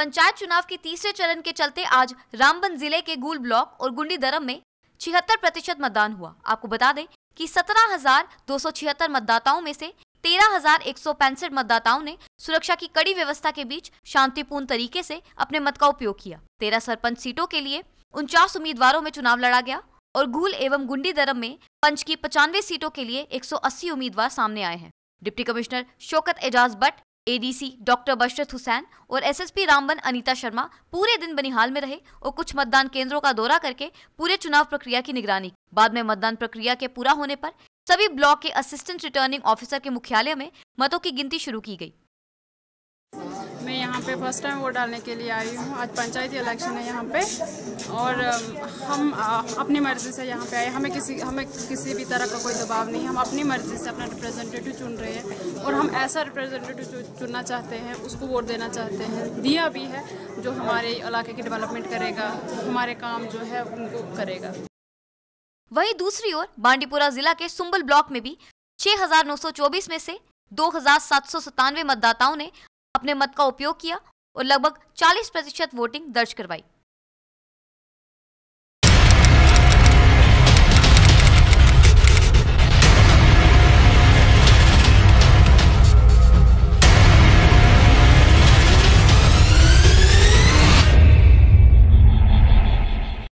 पंचायत चुनाव के तीसरे चरण के चलते आज रामबन जिले के गुल ब्लॉक और गुंडी दरम में छिहत्तर प्रतिशत मतदान हुआ आपको बता दें कि सत्रह मतदाताओं में से तेरह मतदाताओं ने सुरक्षा की कड़ी व्यवस्था के बीच शांतिपूर्ण तरीके से अपने मत का उपयोग किया तेरह सरपंच सीटों के लिए उनचास उम्मीदवारों में चुनाव लड़ा गया और घूल एवं गुंडी दरम में पंच की पचानवे सीटों के लिए 180 उम्मीदवार सामने आए हैं deputy commissioner Shaukat Ejaz Bhat ADC doctor Basharat Hussain और एसएसपी रामबन अनीता शर्मा पूरे दिन बनिहाल में रहे और कुछ मतदान केंद्रों का दौरा करके पूरे चुनाव प्रक्रिया की निगरानी बाद में मतदान प्रक्रिया के पूरा होने पर सभी ब्लॉक के असिस्टेंट रिटर्निंग ऑफिसर के मुख्यालय में मतों की गिनती शुरू की गई मैं यहाँ पे फर्स्ट टाइम वोट डालने के लिए आई हूँ आज पंचायती इलेक्शन है यहाँ पे और हम अपनी मर्ज़ी से यहाँ पे आए हमें किसी हमें किसी भी तरह का कोई दबाव नहीं हम अपनी मर्ज़ी से अपना रिप्रेजेंटेटिव चुन रहे हैं और हम ऐसा रिप्रेजेंटेटिव चुनना चाहते हैं उसको वोट देना चाहते हैं दिया भी है जो हमारे इलाके की डेवलपमेंट करेगा हमारे काम जो है उनको करेगा वही दूसरी ओर बांडीपुरा जिला के सुम्बल ब्लॉक में भी छह में से दो मतदाताओं ने अपने मत का उपयोग किया और लगभग 40 प्रतिशत वोटिंग दर्ज करवाई